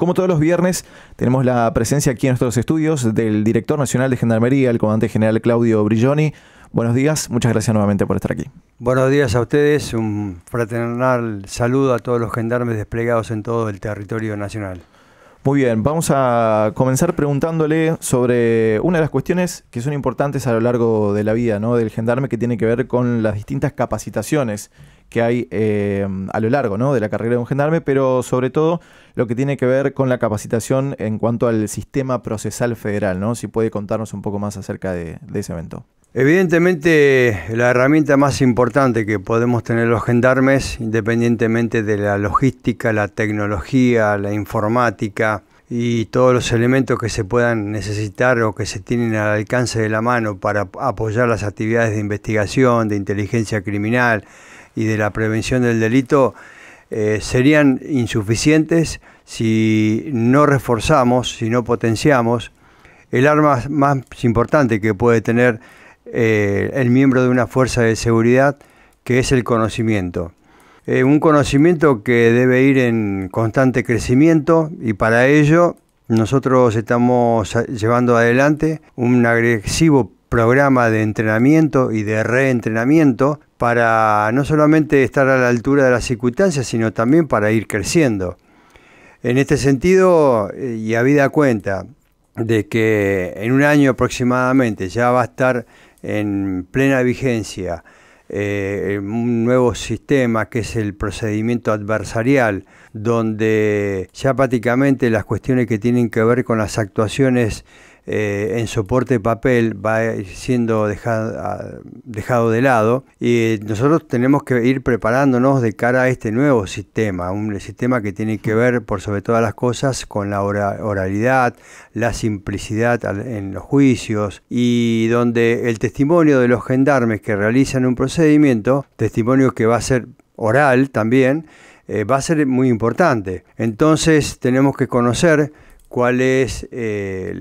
Como todos los viernes, tenemos la presencia aquí en nuestros estudios del director nacional de Gendarmería, el comandante general Claudio Brilloni. Buenos días, muchas gracias nuevamente por estar aquí. Buenos días a ustedes, un fraternal saludo a todos los gendarmes desplegados en todo el territorio nacional. Muy bien, vamos a comenzar preguntándole sobre una de las cuestiones que son importantes a lo largo de la vida del gendarme que tiene que ver con las distintas capacitaciones que hay eh, a lo largo de la carrera de un gendarme, pero sobre todo lo que tiene que ver con la capacitación en cuanto al sistema procesal federal, ¿no? Si puede contarnos un poco más acerca de, de ese evento. Evidentemente, la herramienta más importante que podemos tener los gendarmes, independientemente de la logística, la tecnología, la informática y todos los elementos que se puedan necesitar o que se tienen al alcance de la mano para apoyar las actividades de investigación, de inteligencia criminal y de la prevención del delito, eh, serían insuficientes si no reforzamos, si no potenciamos el arma más importante que puede tener eh, el miembro de una fuerza de seguridad, que es el conocimiento. Eh, un conocimiento que debe ir en constante crecimiento y para ello nosotros estamos llevando adelante un agresivo programa de entrenamiento y de reentrenamiento para no solamente estar a la altura de las circunstancias, sino también para ir creciendo. En este sentido, eh, y habida cuenta de que en un año aproximadamente ya va a estar en plena vigencia eh, un nuevo sistema que es el procedimiento adversarial, donde ya prácticamente las cuestiones que tienen que ver con las actuaciones eh, en soporte papel va siendo dejado, ah, dejado de lado y nosotros tenemos que ir preparándonos de cara a este nuevo sistema, un sistema que tiene que ver por sobre todas las cosas con la oralidad, la simplicidad en los juicios y donde el testimonio de los gendarmes que realizan un procedimiento, testimonio que va a ser oral también, eh, va a ser muy importante. Entonces tenemos que conocer cuál es eh,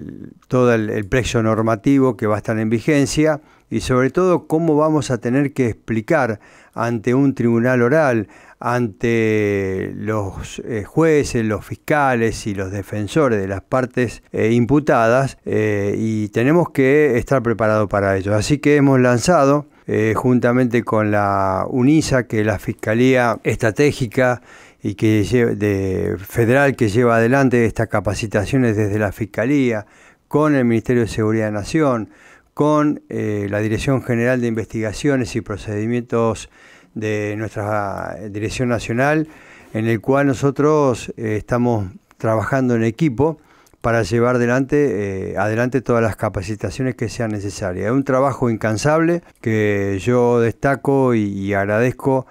todo el, precio normativo que va a estar en vigencia y sobre todo cómo vamos a tener que explicar ante un tribunal oral, ante los eh, jueces, los fiscales y los defensores de las partes eh, imputadas y tenemos que estar preparados para ello. Así que hemos lanzado, juntamente con la UNISA, que es la Fiscalía Estratégica, y que de, federal que lleva adelante estas capacitaciones desde la Fiscalía, con el Ministerio de Seguridad de Nación, con eh, la Dirección General de Investigaciones y Procedimientos de nuestra eh, Dirección Nacional, en el cual nosotros eh, estamos trabajando en equipo para llevar adelante, adelante todas las capacitaciones que sean necesarias. Es un trabajo incansable que yo destaco y agradezco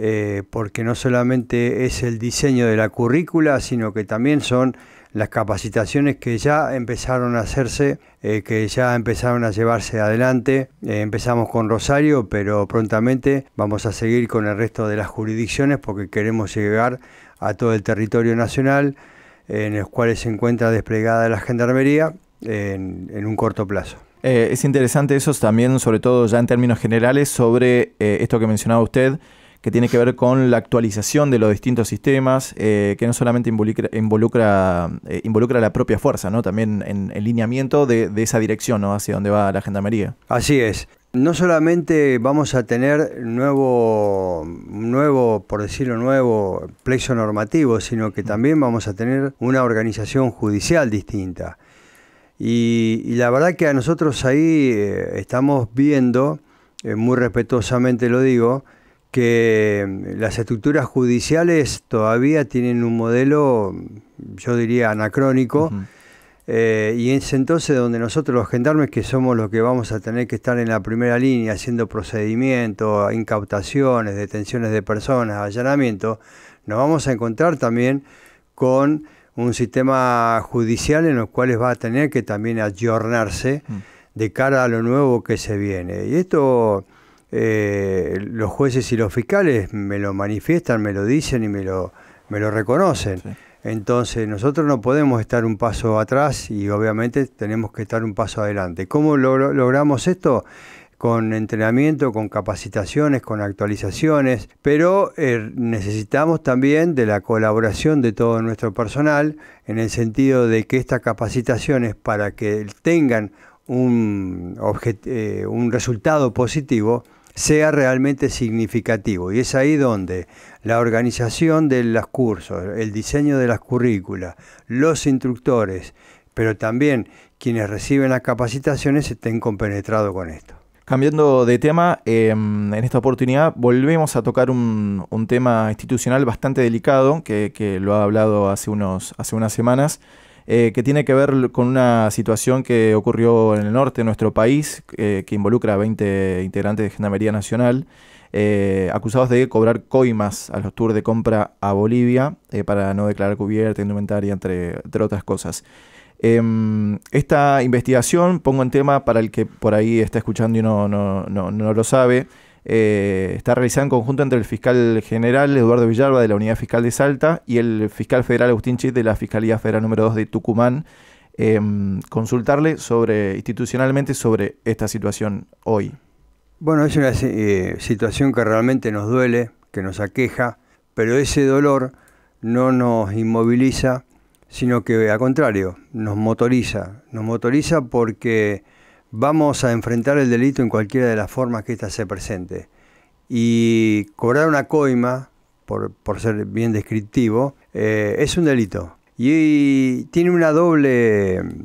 eh, porque no solamente es el diseño de la currícula, sino que también son las capacitaciones que ya empezaron a hacerse, eh, que ya empezaron a llevarse adelante. Eh, empezamos con Rosario, pero prontamente vamos a seguir con el resto de las jurisdicciones porque queremos llegar a todo el territorio nacional en el cual se encuentra desplegada la Gendarmería en, en un corto plazo. es interesante eso también, sobre todo ya en términos generales, sobre esto que mencionaba usted, que tiene que ver con la actualización de los distintos sistemas, eh, que no solamente involucra, eh, involucra, la propia fuerza, ¿no? también en el lineamiento de, esa dirección hacia donde va la gendarmería. Así es. No solamente vamos a tener nuevo, nuevo, por decirlo nuevo, plexo normativo, sino que también vamos a tener una organización judicial distinta. Y, la verdad que a nosotros ahí eh, estamos viendo, muy respetuosamente lo digo, que mm, las estructuras judiciales todavía tienen un modelo, mm, yo diría, anacrónico. Eh, y es entonces donde nosotros los gendarmes, que somos los que vamos a tener que estar en la primera línea haciendo procedimientos, incautaciones, detenciones de personas, allanamientos, nos vamos a encontrar también con un sistema judicial en los cuales va a tener que también ayornarse mm. de cara a lo nuevo que se viene. Y esto eh, los jueces y los fiscales me lo manifiestan, me lo dicen y me lo, me lo reconocen. Entonces nosotros no podemos estar un paso atrás y obviamente tenemos que estar un paso adelante. ¿Cómo logramos esto? con entrenamiento, con capacitaciones, con actualizaciones, pero eh, necesitamos también de la colaboración de todo nuestro personal en el sentido de que estas capacitaciones para que tengan un eh, resultado positivo sea realmente significativo. Y es ahí donde la organización de los cursos, el diseño de las currículas, los instructores, pero también quienes reciben las capacitaciones estén compenetrados con esto. Cambiando de tema, em, en esta oportunidad volvemos a tocar un, tema institucional bastante delicado, que, lo ha hablado hace, hace unas semanas, eh, que tiene que ver con una situación que ocurrió en el norte de nuestro país, eh, que involucra a 20 integrantes de Gendarmería Nacional, eh, acusados de cobrar coimas a los tours de compra a Bolivia para no declarar cubierta, indumentaria, entre, otras cosas. Em, esta investigación pongo en tema para el que por ahí está escuchando y no lo sabe. Eh, está realizada en conjunto entre el fiscal general Eduardo Villalba de la Unidad Fiscal de Salta y el fiscal federal Agustín Chit de la Fiscalía Federal número 2 de Tucumán. Em, consultarle sobre institucionalmente sobre esta situación hoy. Bueno, es una eh, situación que realmente nos duele, que nos aqueja, pero ese dolor no nos inmoviliza, sino que al contrario, nos motoriza. Nos motoriza porque vamos a enfrentar el delito en cualquiera de las formas que ésta se presente. Y cobrar una coima, por, ser bien descriptivo, eh, es un delito. Y tiene una doble mm,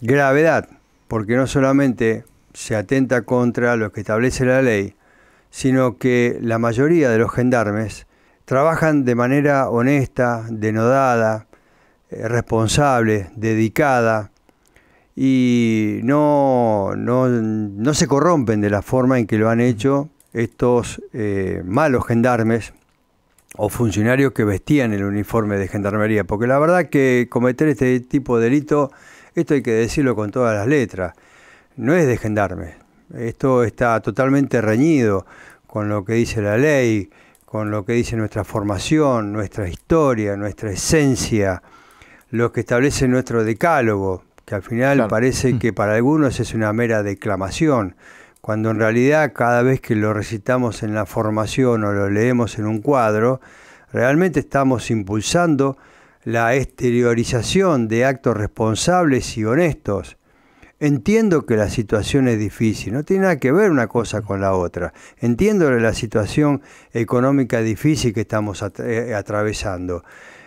gravedad, porque no solamente se atenta contra lo que establece la ley, sino que la mayoría de los gendarmes trabajan de manera honesta, denodada, eh, responsable, dedicada, y no, no, se corrompen de la forma en que lo han hecho estos eh, malos gendarmes o funcionarios que vestían el uniforme de gendarmería, porque la verdad que cometer este tipo de delito, esto hay que decirlo con todas las letras, no es de gendarmes, esto está totalmente reñido con lo que dice la ley, con lo que dice nuestra formación, nuestra historia, nuestra esencia, lo que establece nuestro decálogo, al final parece mm. que para algunos es una mera declamación, cuando en realidad cada vez que lo recitamos en la formación o lo leemos en un cuadro, realmente estamos impulsando la exteriorización de actos responsables y honestos. Entiendo que la situación es difícil, no tiene nada que ver una cosa con la otra. Entiendo la situación económica difícil que estamos eh, atravesando.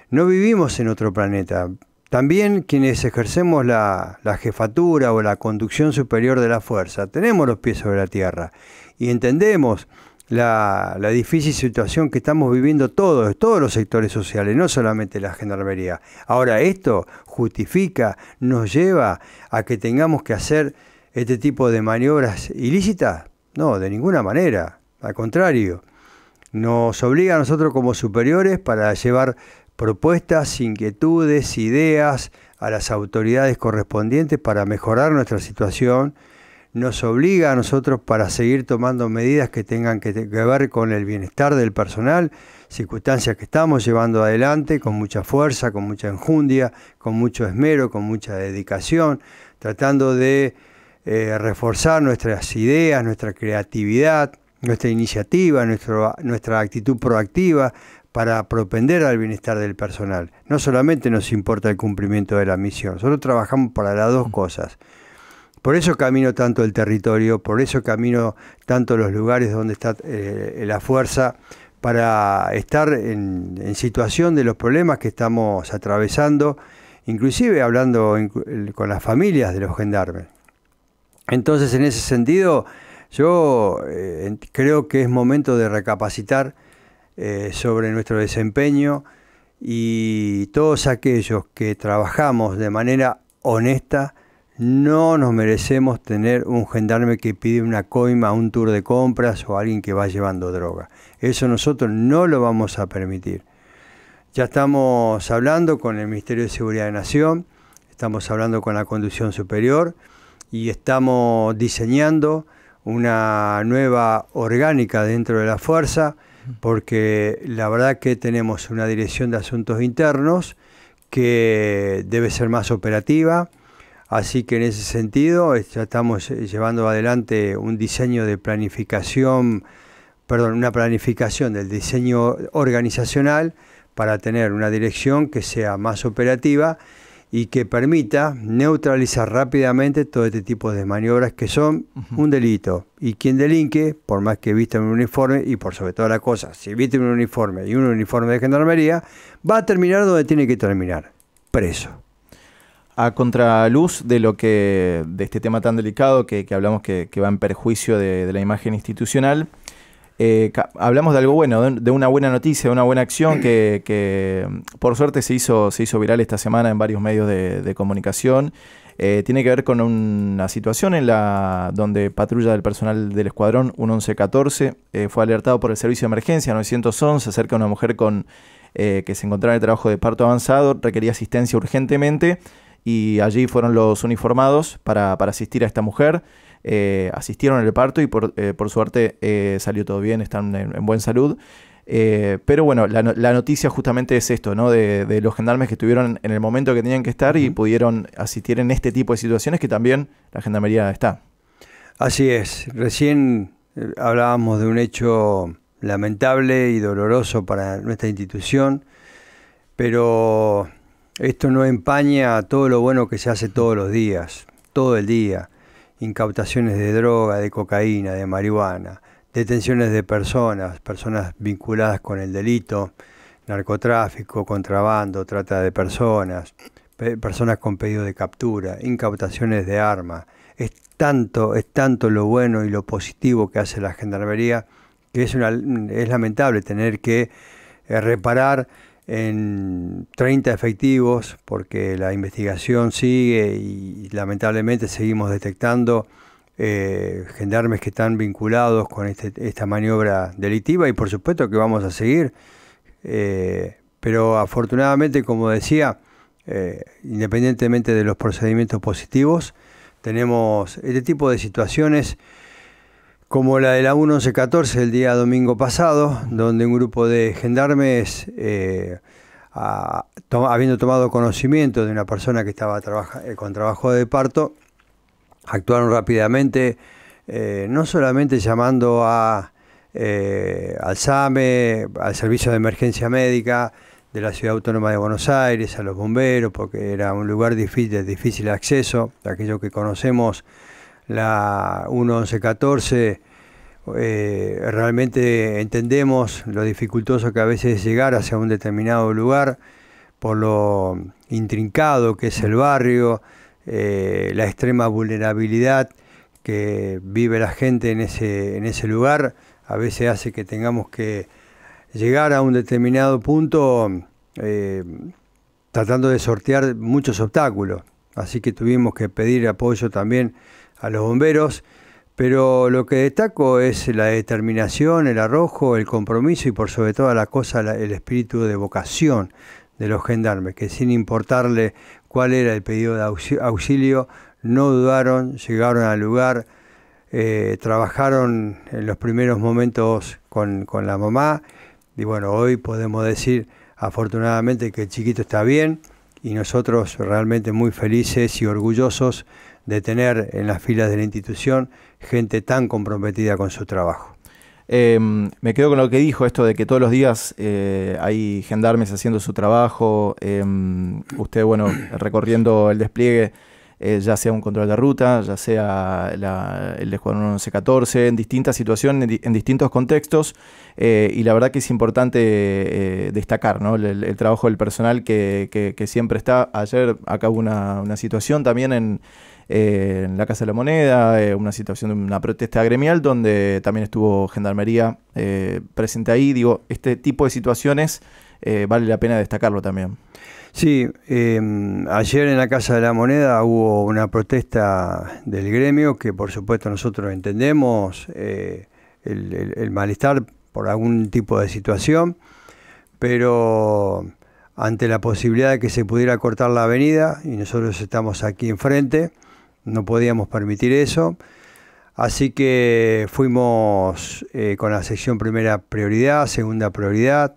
No vivimos en otro planeta, también quienes ejercemos la, jefatura o la conducción superior de la fuerza, tenemos los pies sobre la tierra y entendemos la, difícil situación que estamos viviendo todos, todos los sectores sociales, no solamente la gendarmería. Ahora esto justifica, nos lleva a que tengamos que hacer este tipo de maniobras ilícitas. No, de ninguna manera. Al contrario, nos obliga a nosotros como superiores para llevar propuestas, inquietudes, ideas a las autoridades correspondientes para mejorar nuestra situación, nos obliga a nosotros para seguir tomando medidas que tengan que, ver con el bienestar del personal, circunstancias que estamos llevando adelante con mucha fuerza, con mucha enjundia, con mucho esmero, con mucha dedicación, tratando de eh, reforzar nuestras ideas, nuestra creatividad, nuestra iniciativa, nuestra actitud proactiva para propender al bienestar del personal. No solamente nos importa el cumplimiento de la misión, nosotros trabajamos para las dos cosas. Por eso camino tanto el territorio, por eso camino tanto los lugares donde está eh, la fuerza, para estar en, situación de los problemas que estamos atravesando, inclusive hablando con las familias de los gendarmes. Entonces, en ese sentido, yo eh, creo que es momento de recapacitar eh, sobre nuestro desempeño y todos aquellos que trabajamos de manera honesta, no nos merecemos tener un gendarme que pide una coima, un tour de compras o alguien que va llevando droga. Eso nosotros no lo vamos a permitir. Ya estamos hablando con el Ministerio de Seguridad de Nación, estamos hablando con la Conducción Superior y estamos diseñando una nueva orgánica dentro de la fuerza porque la verdad que tenemos una dirección de asuntos internos que debe ser más operativa, así que en ese sentido ya estamos eh, llevando adelante un diseño de planificación, perdón, una planificación del diseño organizacional para tener una dirección que sea más operativa y que permita neutralizar rápidamente todo este tipo de maniobras que son un delito. Y quien delinque, por más que vista un uniforme, y por sobre todas las cosa si viste un uniforme y un uniforme de gendarmería, va a terminar donde tiene que terminar, preso a contraluz de lo que de este tema tan delicado que, hablamos que, va en perjuicio de la imagen institucional eh, hablamos de algo bueno, de, una buena noticia, de una buena acción que, mm, por suerte se hizo, se hizo viral esta semana en varios medios de, comunicación. Eh, tiene que ver con una situación en la donde patrulla del personal del escuadrón 1114 eh, fue alertado por el servicio de emergencia 911 acerca de una mujer con que se encontraba en el trabajo de parto avanzado, requería asistencia urgentemente y allí fueron los uniformados para, para asistir a esta mujer. Eh, asistieron al parto y por, eh, suerte eh, salió todo bien, están en, buen salud. pero bueno, la, la, noticia justamente es esto, ¿no? De, de, los gendarmes que estuvieron en el momento que tenían que estar y pudieron asistir en este tipo de situaciones que también la gendarmería está. Así es, recién hablábamos de un hecho lamentable y doloroso para nuestra institución, pero esto no empaña a todo lo bueno que se hace todos los días, todo el día incautaciones de droga, de cocaína, de marihuana, detenciones de personas, personas vinculadas con el delito, narcotráfico, contrabando, trata de personas, personas con pedido de captura, incautaciones de armas. Es tanto, es tanto lo bueno y lo positivo que hace la gendarmería que es, una, es lamentable tener que eh, reparar en 30 efectivos, porque la investigación sigue y lamentablemente seguimos detectando eh, gendarmes que están vinculados con este, esta maniobra delictiva y por supuesto que vamos a seguir. Eh, pero afortunadamente, como decía, eh, independientemente de los procedimientos positivos, tenemos este tipo de situaciones como la de la 1114 el día domingo pasado, donde un grupo de gendarmes, eh, habiendo tomado conocimiento de una persona que estaba eh, con trabajo de parto, actuaron rápidamente, eh, no solamente llamando a, al SAME, al Servicio de Emergencia Médica de la Ciudad Autónoma de Buenos Aires, a los bomberos, porque era un lugar difícil, de difícil acceso, aquello que conocemos la 1114 eh, realmente entendemos lo dificultoso que a veces es llegar hacia un determinado lugar por lo intrincado que es el barrio, eh, la extrema vulnerabilidad que vive la gente en ese, en ese lugar, a veces hace que tengamos que llegar a un determinado punto eh, tratando de sortear muchos obstáculos. Así que tuvimos que pedir apoyo también a los bomberos, pero lo que destaco es la determinación, el arrojo, el compromiso y por sobre todo la cosa el espíritu de vocación de los gendarmes, que sin importarle cuál era el pedido de auxilio, no dudaron, llegaron al lugar, eh, trabajaron en los primeros momentos con, con la mamá y bueno, hoy podemos decir afortunadamente que el chiquito está bien y nosotros realmente muy felices y orgullosos de tener en las filas de la institución gente tan comprometida con su trabajo. Em, me quedo con lo que dijo, esto de que todos los días eh, hay gendarmes haciendo su trabajo, em, usted, bueno, recorriendo el despliegue, eh, ya sea un control de ruta, ya sea el escuadrón 14 en distintas situaciones, en, distintos contextos, eh, y la verdad que es importante destacar ¿no? el, trabajo del personal que, siempre está. Ayer acá una situación también en eh, en la Casa de la Moneda, eh, una situación de una protesta gremial donde también estuvo Gendarmería eh, presente ahí. Digo, este tipo de situaciones eh, vale la pena destacarlo también. Sí, em, ayer en la Casa de la Moneda hubo una protesta del gremio que por supuesto nosotros entendemos el malestar por algún tipo de situación, pero ante la posibilidad de que se pudiera cortar la avenida, y nosotros estamos aquí enfrente, no podíamos permitir eso. Así que fuimos eh, con la sección primera prioridad, segunda prioridad,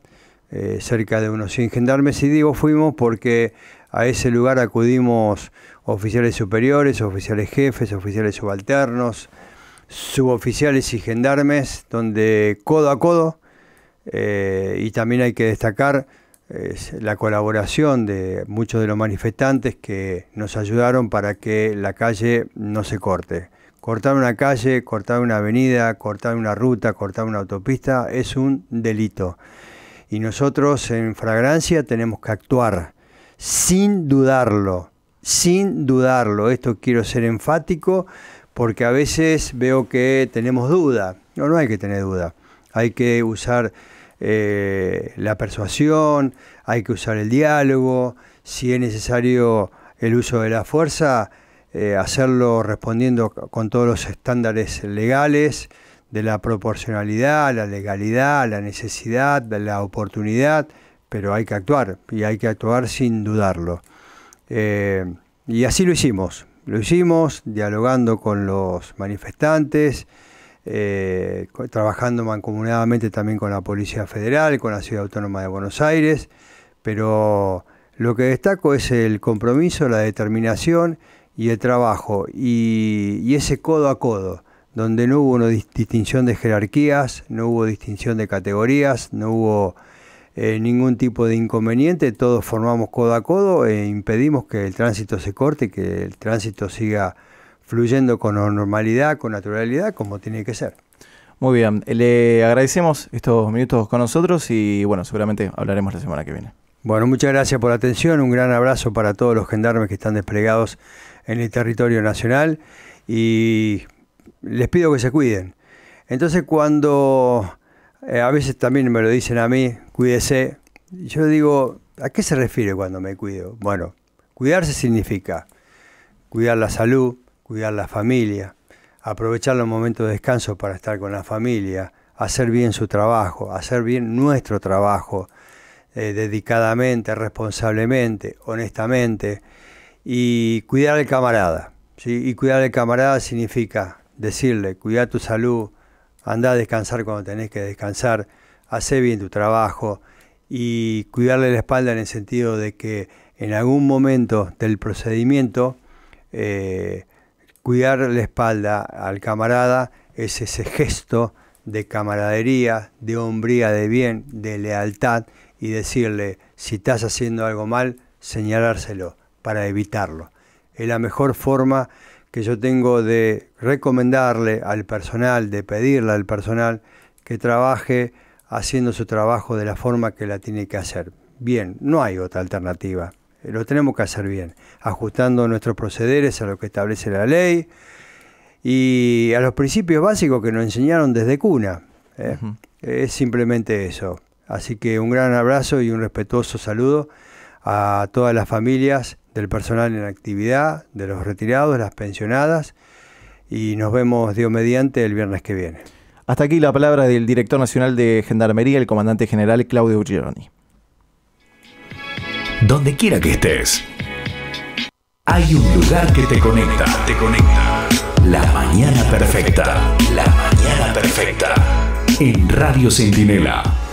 eh, cerca de unos 100 gendarmes, y digo fuimos porque a ese lugar acudimos oficiales superiores, oficiales jefes, oficiales subalternos, suboficiales y gendarmes, donde codo a codo, eh, y también hay que destacar la colaboración de muchos de los manifestantes que nos ayudaron para que la calle no se corte. Cortar una calle, cortar una avenida, cortar una ruta, cortar una autopista es un delito. Y nosotros en Fragrancia tenemos que actuar sin dudarlo, sin dudarlo. Esto quiero ser enfático porque a veces veo que tenemos duda. No, no hay que tener duda. Hay que usar eh, la persuasión, hay que usar el diálogo, si es necesario el uso de la fuerza, eh, hacerlo respondiendo con todos los estándares legales de la proporcionalidad, la legalidad, la necesidad, la oportunidad, pero hay que actuar y hay que actuar sin dudarlo. Eh, y así lo hicimos, lo hicimos dialogando con los manifestantes, eh, trabajando mancomunadamente también con la Policía Federal, con la Ciudad Autónoma de Buenos Aires, pero lo que destaco es el compromiso, la determinación y el trabajo, y, ese codo a codo, donde no hubo una distinción de jerarquías, no hubo distinción de categorías, no hubo eh, ningún tipo de inconveniente, todos formamos codo a codo e impedimos que el tránsito se corte, que el tránsito siga fluyendo con normalidad, con naturalidad, como tiene que ser. Muy bien, le agradecemos estos minutos con nosotros y bueno, seguramente hablaremos la semana que viene. Bueno, muchas gracias por la atención, un gran abrazo para todos los gendarmes que están desplegados en el territorio nacional y les pido que se cuiden. Entonces cuando eh, a veces también me lo dicen a mí, cuídese, yo digo, ¿a qué se refiere cuando me cuido? Bueno, cuidarse significa cuidar la salud, cuidar la familia, aprovechar los momentos de descanso para estar con la familia, hacer bien su trabajo, hacer bien nuestro trabajo, eh, dedicadamente, responsablemente, honestamente, y cuidar al camarada. Y cuidar al camarada significa decirle, cuidar tu salud, anda a descansar cuando tenés que descansar, hace bien tu trabajo y cuidarle la espalda en el sentido de que en algún momento del procedimiento eh, cuidar la espalda al camarada es ese gesto de camaradería, de hombría, de bien, de lealtad y decirle, si estás haciendo algo mal, señalárselo para evitarlo. Es la mejor forma que yo tengo de recomendarle al personal, de pedirle al personal que trabaje haciendo su trabajo de la forma que la tiene que hacer. Bien, no hay otra alternativa. Eh, lo tenemos que hacer bien, ajustando nuestros procederes a lo que establece la ley y a los principios básicos que nos enseñaron desde cuna. ¿eh? Es simplemente eso. Así que un gran abrazo y un respetuoso saludo a todas las familias del personal en actividad, de los retirados, las pensionadas, y nos vemos, Dios mediante, el viernes que viene. Hasta aquí la palabra del director nacional de Gendarmería, el comandante general Claudio Gironi donde quiera que estés. Hay un lugar que te conecta, te conecta. La mañana perfecta, la mañana perfecta. En Radio Centinela